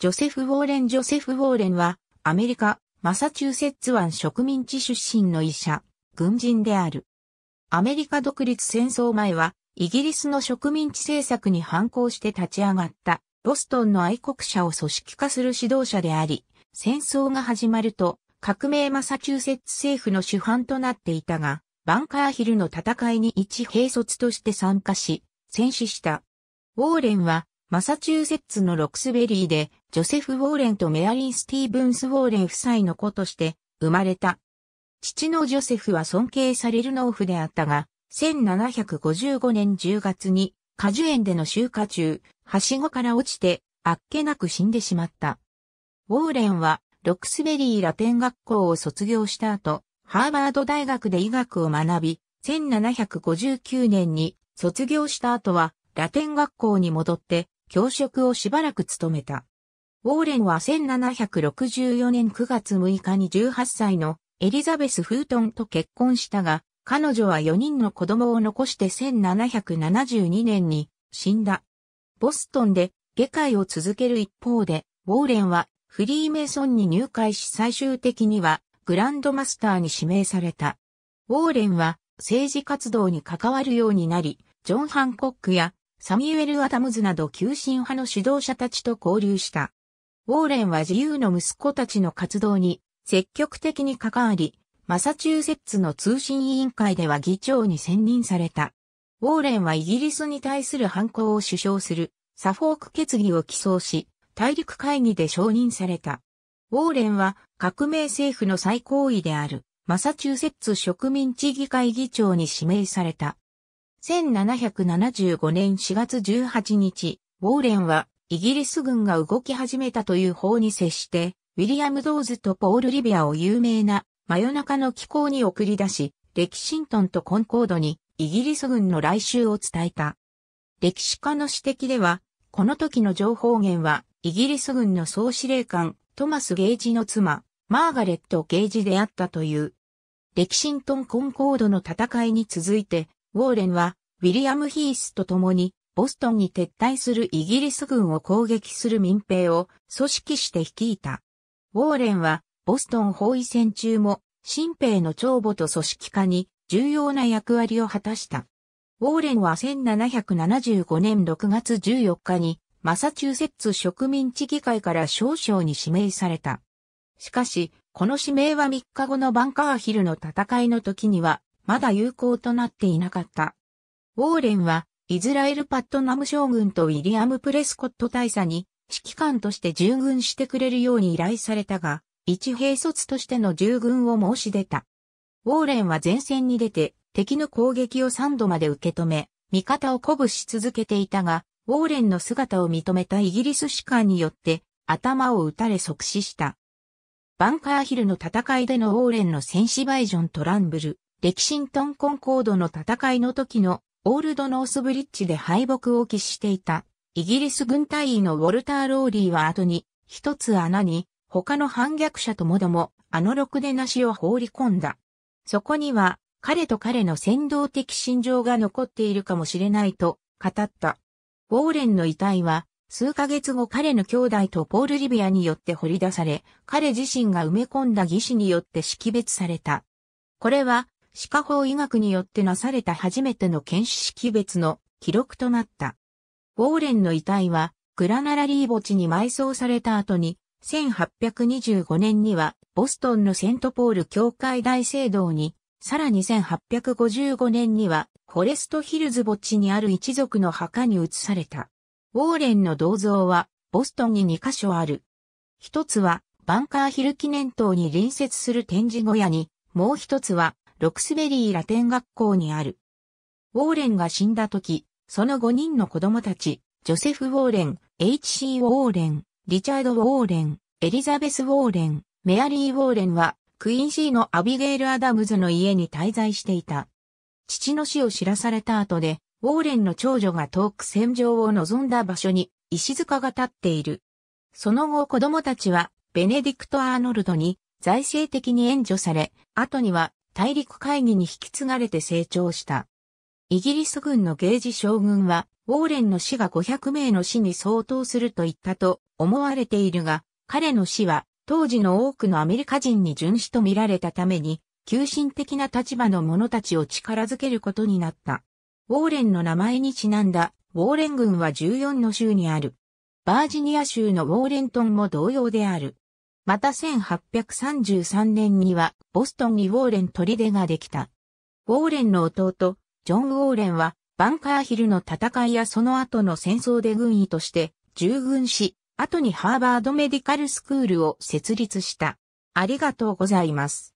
ジョセフ・ウォーレン・ジョセフ・ウォーレンは、アメリカ、マサチューセッツ湾植民地出身の医者、軍人である。アメリカ独立戦争前は、イギリスの植民地政策に反抗して立ち上がった、ボストンの愛国者を組織化する指導者であり、戦争が始まると、革命マサチューセッツ政府の主犯となっていたが、バンカーヒルの戦いに一兵卒として参加し、戦死した。ウォーレンはマサチューセッツのロクスベリーで、ジョセフ・ウォーレンとメアリン・スティーブンス・ウォーレン夫妻の子として生まれた。父のジョセフは尊敬される農夫であったが、1755年10月に果樹園での集荷中、はしごから落ちて、あっけなく死んでしまった。ウォーレンは、ロクスベリーラテン学校を卒業した後、ハーバード大学で医学を学び、1759年に卒業した後は、ラテン学校に戻って、教職をしばらく務めた。ウォーレンは1764年9月6日に18歳のエリザベス・フートンと結婚したが、彼女は4人の子供を残して1772年に死んだ。ボストンで下界を続ける一方で、ウォーレンはフリーメイソンに入会し最終的にはグランドマスターに指名された。ウォーレンは政治活動に関わるようになり、ジョン・ハンコックやサミュエル・アダムズなど急進派の指導者たちと交流した。ウォーレンは自由の息子たちの活動に積極的に関わり、マサチューセッツの通信委員会では議長に選任された。ウォーレンはイギリスに対する反抗を主張するサフォーク決議を起草し、大陸会議で承認された。ウォーレンは革命政府の最高位であるマサチューセッツ植民地議会議長に指名された。1775年4月18日、ウォーレンはイギリス軍が動き始めたという法に接して、ウィリアム・ドーズとポール・リビアを有名な真夜中の気候に送り出し、レキシントンとコンコードにイギリス軍の来襲を伝えた。歴史家の指摘では、この時の情報源は、イギリス軍の総司令官、トマス・ゲージの妻、マーガレット・ゲージであったという。レキシントン・コンコードの戦いに続いて、ウォーレンは、ウィリアム・ヒースと共に、ボストンに撤退するイギリス軍を攻撃する民兵を組織して率いた。ウォーレンは、ボストン包囲戦中も、新兵の帳簿と組織化に重要な役割を果たした。ウォーレンは1775年6月14日に、マサチューセッツ植民地議会から少将に指名された。しかし、この指名は3日後のバンカーヒルの戦いの時にはまだ有効となっていなかった。ウォーレンは、イズラエルパットナム将軍とウィリアム・プレスコット大佐に、指揮官として従軍してくれるように依頼されたが、一兵卒としての従軍を申し出た。ウォーレンは前線に出て、敵の攻撃を3度まで受け止め、味方を鼓舞し続けていたが、ウォーレンの姿を認めたイギリス士官によって、頭を撃たれ即死した。バンカーヒルの戦いでのウォーレンの戦士バイジョン・トランブル、歴史ントンコンコードの戦いの時のオールドノースブリッジで敗北を喫していたイギリス軍隊員のウォルター・ローリーは後に一つ穴に他の反逆者ともどもあのろくでなしを放り込んだ。そこには彼と彼の先導的心情が残っているかもしれないと語った。ウォーレンの遺体は数ヶ月後彼の兄弟とポール・リビアによって掘り出され、彼自身が埋め込んだ義士によって識別された。これは歯科法医学によってなされた初めての検視識別の記録となった。ウォーレンの遺体は、グラナラリー墓地に埋葬された後に、1825年には、ボストンのセントポール教会大聖堂に、さらに1855年には、フォレストヒルズ墓地にある一族の墓に移された。ウォーレンの銅像は、ボストンに2カ所ある。一つは、バンカーヒル記念塔に隣接する展示小屋に、もう一つは、ロクスベリーラテン学校にある。ウォーレンが死んだ時、その5人の子供たち、ジョセフ・ウォーレン、H.C. ウォーレン、リチャード・ウォーレン、エリザベス・ウォーレン、メアリー・ウォーレンは、クイーンーのアビゲイル・アダムズの家に滞在していた。父の死を知らされた後で、ウォーレンの長女が遠く戦場を望んだ場所に石塚が立っている。その後子供たちはベネディクト・アーノルドに財政的に援助され、後には大陸会議に引き継がれて成長した。イギリス軍のゲージ将軍は、ウォーレンの死が500名の死に相当すると言ったと思われているが、彼の死は当時の多くのアメリカ人に殉死と見られたために、急進的な立場の者たちを力づけることになった。ウォーレンの名前にちなんだ、ウォーレン軍は14の州にある。バージニア州のウォーレントンも同様である。また1833年にはボストンにウォーレン砦ができた。ウォーレンの弟、ジョン・ウォーレンはバンカーヒルの戦いやその後の戦争で軍医として従軍し、後にハーバードメディカルスクールを設立した。ありがとうございます。